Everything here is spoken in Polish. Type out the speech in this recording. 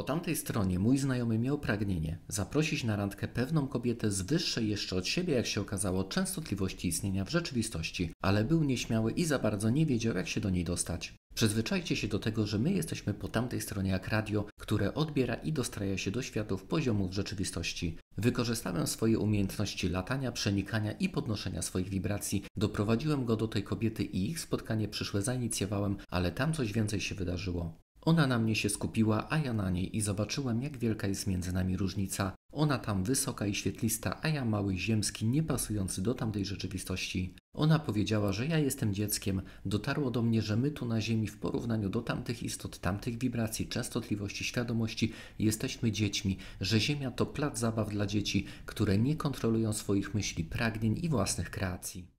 Po tamtej stronie mój znajomy miał pragnienie zaprosić na randkę pewną kobietę z wyższej jeszcze od siebie, jak się okazało, częstotliwości istnienia w rzeczywistości, ale był nieśmiały i za bardzo nie wiedział, jak się do niej dostać. Przyzwyczajcie się do tego, że my jesteśmy po tamtej stronie jak radio, które odbiera i dostraja się do światów poziomów rzeczywistości. Wykorzystałem swoje umiejętności latania, przenikania i podnoszenia swoich wibracji. Doprowadziłem go do tej kobiety i ich spotkanie przyszłe zainicjowałem, ale tam coś więcej się wydarzyło. Ona na mnie się skupiła, a ja na niej i zobaczyłem, jak wielka jest między nami różnica. Ona tam wysoka i świetlista, a ja mały, ziemski, niepasujący do tamtej rzeczywistości. Ona powiedziała, że ja jestem dzieckiem. Dotarło do mnie, że my tu na Ziemi w porównaniu do tamtych istot, tamtych wibracji, częstotliwości, świadomości jesteśmy dziećmi, że Ziemia to plac zabaw dla dzieci, które nie kontrolują swoich myśli, pragnień i własnych kreacji.